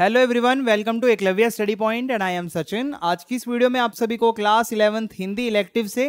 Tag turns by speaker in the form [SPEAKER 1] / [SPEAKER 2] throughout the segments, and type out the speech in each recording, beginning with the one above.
[SPEAKER 1] hello everyone welcome to Eklavya study point and I am Sachin आज की इस वीडियो में आप सभी को क्लास इलेवेंथ हिंदी इलेक्टिव से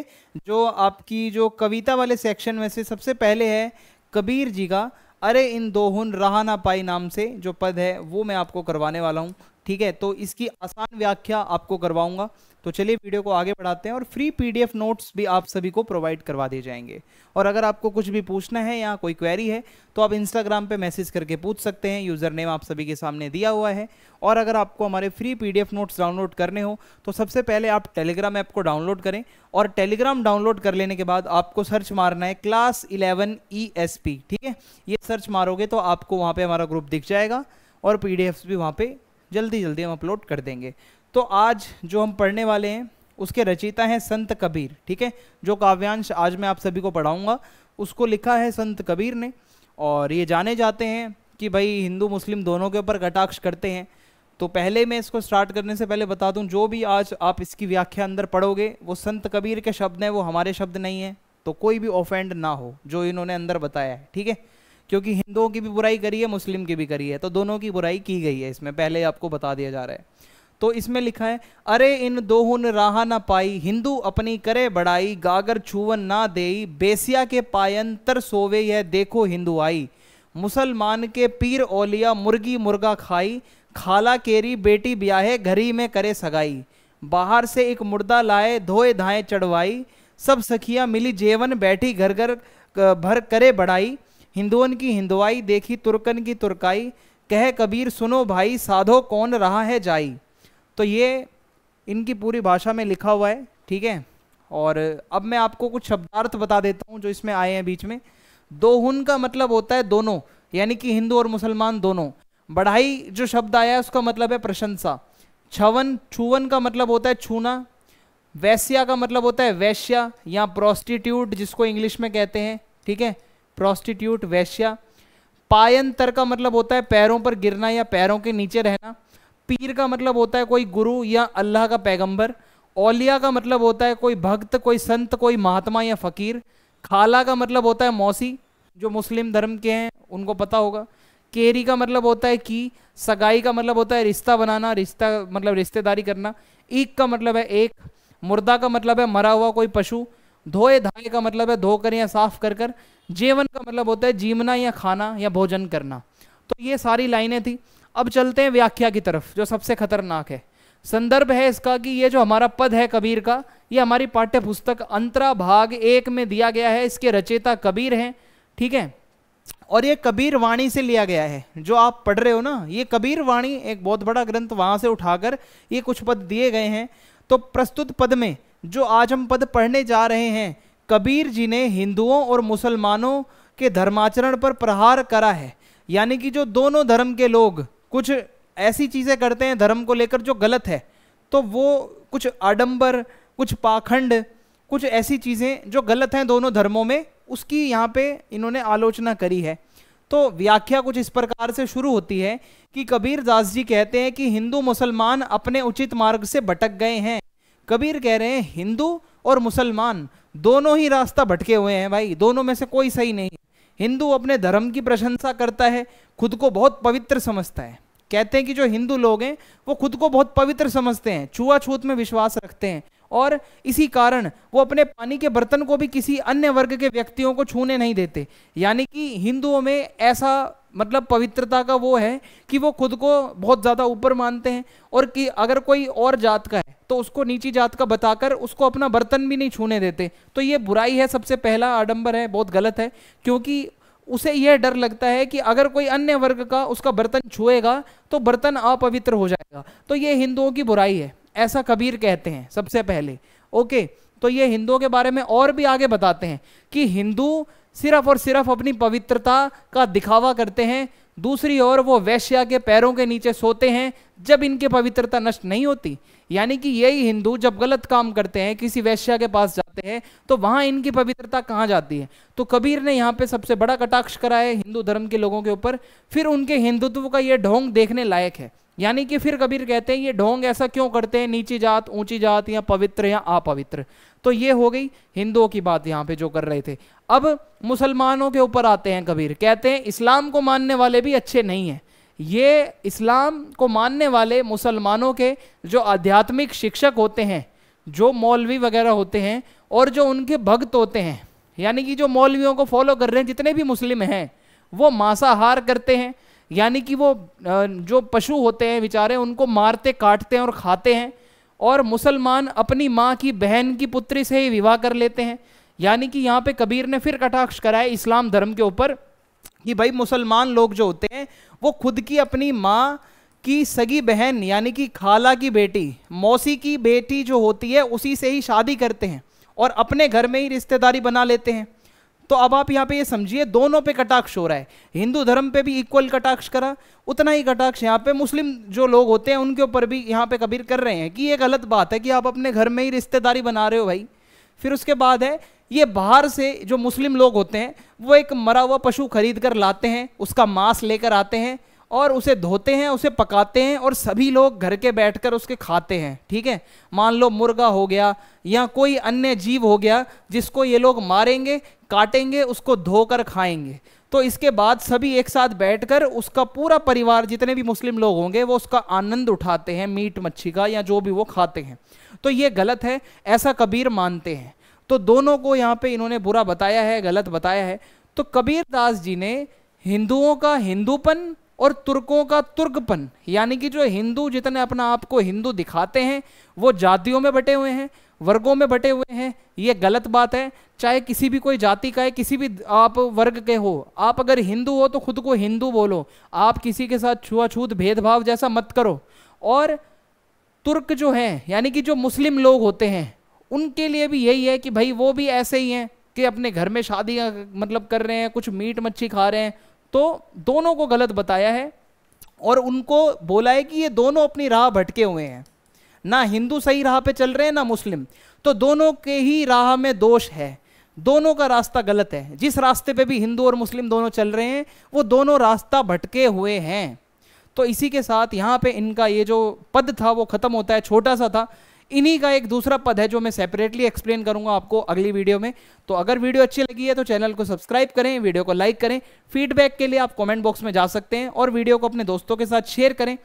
[SPEAKER 1] जो आपकी जो कविता वाले सेक्शन में से सबसे पहले है कबीर जी का अरे इन दोहन रहा ना पाई नाम से जो पद है वो मैं आपको करवाने वाला हूँ ठीक है तो इसकी आसान व्याख्या आपको करवाऊंगा तो चलिए वीडियो को आगे बढ़ाते हैं और फ्री पीडीएफ नोट्स भी आप सभी को प्रोवाइड करवा दिए जाएंगे और अगर आपको कुछ भी पूछना है या कोई क्वेरी है तो आप इंस्टाग्राम पे मैसेज करके पूछ सकते हैं यूज़र नेम आप सभी के सामने दिया हुआ है और अगर आपको हमारे फ्री पीडीएफ नोट्स डाउनलोड करने हो तो सबसे पहले आप टेलीग्राम ऐप को डाउनलोड करें और टेलीग्राम डाउनलोड कर लेने के बाद आपको सर्च मारना है क्लास इलेवन ई ठीक है ये सर्च मारोगे तो आपको वहाँ पर हमारा ग्रुप दिख जाएगा और पी भी वहाँ पर जल्दी जल्दी हम अपलोड कर देंगे तो आज जो हम पढ़ने वाले हैं उसके रचयिता हैं संत कबीर ठीक है जो काव्यांश आज मैं आप सभी को पढ़ाऊंगा उसको लिखा है संत कबीर ने और ये जाने जाते हैं कि भाई हिंदू मुस्लिम दोनों के ऊपर कटाक्ष करते हैं तो पहले मैं इसको स्टार्ट करने से पहले बता दूं जो भी आज आप इसकी व्याख्या अंदर पढ़ोगे वो संत कबीर के शब्द हैं वो हमारे शब्द नहीं हैं तो कोई भी ऑफेंड ना हो जो इन्होंने अंदर बताया है ठीक है क्योंकि हिंदुओं की भी बुराई करी है मुस्लिम की भी करी है तो दोनों की बुराई की गई है इसमें पहले आपको बता दिया जा रहा है तो इसमें लिखा है अरे इन दोहुन राह ना पाई हिंदू अपनी करे बड़ाई गागर छुवन ना देई बेसिया के पायंतर सोवे यह देखो हिंदू आई मुसलमान के पीर ओलिया मुर्गी मुर्गा खाई खाला केरी बेटी ब्याहे घरी में करे सगाई बाहर से एक मुर्दा लाए धोए धाए चढ़वाई सब सखियां मिली जेवन बैठी घर घर भर करे बढ़ाई हिंदुओं की हिंदुआई देखी तुर्कन की तुर्काई कह कबीर सुनो भाई साधो कौन रहा है जाई तो ये इनकी पूरी भाषा में लिखा हुआ है ठीक है और अब मैं आपको कुछ शब्दार्थ बता देता हूँ जो इसमें आए हैं बीच में दोहुन का मतलब होता है दोनों यानी कि हिंदू और मुसलमान दोनों बढ़ाई जो शब्द आया है उसका मतलब है प्रशंसा छवन छुवन का मतलब होता है छूना वैश्या का मतलब होता है वैश्या या प्रोस्टिट्यूट जिसको इंग्लिश में कहते हैं ठीक है प्रोस्टिट्यूट वैश्या पायंतर का मतलब होता है पैरों पर गिरना या पैरों के नीचे रहना पीर का मतलब होता है कोई गुरु या अल्लाह का पैगंबर ओलिया का मतलब होता है कोई भक्त कोई संत कोई महात्मा या फकीर खाला का मतलब होता है मौसी जो मुस्लिम धर्म के हैं उनको पता होगा केरी का मतलब होता है की सगाई का मतलब होता है रिश्ता बनाना रिश्ता मतलब रिश्तेदारी करना एक का मतलब है एक मुर्दा का मतलब है मरा हुआ कोई पशु धोए धाए का मतलब है धोकर या साफ कर कर जेवन का मतलब होता है जीवना या खाना या भोजन करना तो ये सारी लाइनें थी अब चलते हैं व्याख्या की तरफ जो सबसे खतरनाक है संदर्भ है इसका कि ये जो हमारा पद है कबीर का ये हमारी पाठ्य पुस्तक अंतरा भाग एक में दिया गया है इसके रचेता कबीर हैं ठीक है और ये कबीर वाणी से लिया गया है जो आप पढ़ रहे हो ना ये कबीर वाणी एक बहुत बड़ा ग्रंथ वहां से उठाकर ये कुछ पद दिए गए हैं तो प्रस्तुत पद में जो आज हम पद पढ़ने जा रहे हैं कबीर जी ने हिंदुओं और मुसलमानों के धर्माचरण पर प्रहार करा है यानी कि जो दोनों धर्म के लोग कुछ ऐसी चीज़ें करते हैं धर्म को लेकर जो गलत है तो वो कुछ आडंबर कुछ पाखंड कुछ ऐसी चीज़ें जो गलत हैं दोनों धर्मों में उसकी यहाँ पे इन्होंने आलोचना करी है तो व्याख्या कुछ इस प्रकार से शुरू होती है कि कबीर दास जी कहते हैं कि हिंदू मुसलमान अपने उचित मार्ग से भटक गए हैं कबीर कह रहे हैं हिंदू और मुसलमान दोनों ही रास्ता भटके हुए हैं भाई दोनों में से कोई सही नहीं हिंदू अपने धर्म की प्रशंसा करता है खुद को बहुत पवित्र समझता है कहते हैं कि जो हिंदू लोग हैं वो खुद को बहुत पवित्र समझते हैं छुआछूत में विश्वास रखते हैं और इसी कारण वो अपने पानी के बर्तन को भी किसी अन्य वर्ग के व्यक्तियों को छूने नहीं देते यानी कि हिंदुओं में ऐसा मतलब पवित्रता का वो है कि वो खुद को बहुत ज़्यादा ऊपर मानते हैं और कि अगर कोई और जात का है तो उसको नीची जात का बताकर उसको अपना बर्तन भी नहीं छूने देते तो ये बुराई है सबसे पहला आडंबर है बहुत गलत है क्योंकि उसे यह डर लगता है कि अगर कोई अन्य वर्ग का उसका बर्तन छुएगा तो बर्तन अपवित्र हो जाएगा तो ये हिंदुओं की बुराई है ऐसा कबीर कहते हैं सबसे पहले ओके तो ये हिंदुओं के बारे में और भी आगे बताते हैं कि हिंदू सिर्फ और सिर्फ अपनी पवित्रता का दिखावा करते हैं दूसरी ओर वो वैश्या के पैरों के नीचे सोते हैं जब इनकी पवित्रता नष्ट नहीं होती यानी कि यही हिंदू जब गलत काम करते हैं किसी वैश्या के पास जाते हैं तो वहां इनकी पवित्रता कहाँ जाती है तो कबीर ने यहाँ पे सबसे बड़ा कटाक्ष करा है हिंदू धर्म के लोगों के ऊपर फिर उनके हिंदुत्व का ये ढोंग देखने लायक है यानी कि फिर कबीर कहते हैं ये ढोंग ऐसा क्यों करते हैं नीची जात ऊंची जात या पवित्र या अपवित्र तो ये हो गई हिंदुओं की बात यहाँ पे जो कर रहे थे अब मुसलमानों के ऊपर आते हैं कबीर कहते हैं इस्लाम को मानने वाले भी अच्छे नहीं हैं ये इस्लाम को मानने वाले मुसलमानों के जो आध्यात्मिक शिक्षक होते हैं जो मौलवी वगैरह होते हैं और जो उनके भक्त होते हैं यानी कि जो मौलवियों को फॉलो कर रहे हैं जितने भी मुस्लिम हैं वो मांसाहार करते हैं यानी कि वो जो पशु होते हैं बेचारे उनको मारते काटते हैं और खाते हैं और मुसलमान अपनी माँ की बहन की पुत्री से ही विवाह कर लेते हैं यानी कि यहाँ पे कबीर ने फिर कटाक्ष कराया इस्लाम धर्म के ऊपर कि भाई मुसलमान लोग जो होते हैं वो खुद की अपनी माँ की सगी बहन यानी कि खाला की बेटी मौसी की बेटी जो होती है उसी से ही शादी करते हैं और अपने घर में ही रिश्तेदारी बना लेते हैं तो अब आप यहाँ पे ये समझिए दोनों पे कटाक्ष हो रहा है हिंदू धर्म पे भी इक्वल कटाक्ष करा उतना ही कटाक्ष यहाँ पे मुस्लिम जो लोग होते हैं उनके ऊपर भी यहाँ पे कबीर कर रहे हैं कि ये गलत बात है कि आप अपने घर में ही रिश्तेदारी बना रहे हो भाई फिर उसके बाद है ये बाहर से जो मुस्लिम लोग होते हैं वो एक मरा हुआ पशु खरीद कर लाते हैं उसका मांस लेकर आते हैं और उसे धोते हैं उसे पकाते हैं और सभी लोग घर के बैठकर उसके खाते हैं ठीक है मान लो मुर्गा हो गया या कोई अन्य जीव हो गया जिसको ये लोग मारेंगे काटेंगे उसको धोकर खाएंगे तो इसके बाद सभी एक साथ बैठकर उसका पूरा परिवार जितने भी मुस्लिम लोग होंगे वो उसका आनंद उठाते हैं मीट मच्छी का या जो भी वो खाते हैं तो ये गलत है ऐसा कबीर मानते हैं तो दोनों को यहाँ पे इन्होंने बुरा बताया है गलत बताया है तो कबीर दास जी ने हिंदुओं का हिंदूपन और तुर्कों का तुर्कपन यानी कि जो हिंदू जितने अपना आप को हिंदू दिखाते हैं वो जातियों में बटे हुए हैं वर्गों में बटे हुए हैं ये गलत बात है चाहे किसी भी कोई जाति का है किसी भी आप वर्ग के हो आप अगर हिंदू हो तो खुद को हिंदू बोलो आप किसी के साथ छुआछूत भेदभाव जैसा मत करो और तुर्क जो हैं यानी कि जो मुस्लिम लोग होते हैं उनके लिए भी यही है कि भाई वो भी ऐसे ही हैं कि अपने घर में शादियाँ मतलब कर रहे हैं कुछ मीट मच्छी खा रहे हैं तो दोनों को गलत बताया है और उनको बोला है कि ये दोनों अपनी राह भटके हुए हैं ना हिंदू सही राह पे चल रहे हैं ना मुस्लिम तो दोनों के ही राह में दोष है दोनों का रास्ता गलत है जिस रास्ते पे भी हिंदू और मुस्लिम दोनों चल रहे हैं वो दोनों रास्ता भटके हुए हैं तो इसी के साथ यहाँ पे इनका ये जो पद था वो ख़त्म होता है छोटा सा था इन्हीं का एक दूसरा पद है जो मैं सेपरेटली एक्सप्लेन करूंगा आपको अगली वीडियो में तो अगर वीडियो अच्छी लगी है तो चैनल को सब्सक्राइब करें वीडियो को लाइक करें फीडबैक के लिए आप कॉमेंट बॉक्स में जा सकते हैं और वीडियो को अपने दोस्तों के साथ शेयर करें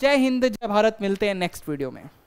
[SPEAKER 1] जय हिंद जय भारत मिलते हैं नेक्स्ट वीडियो में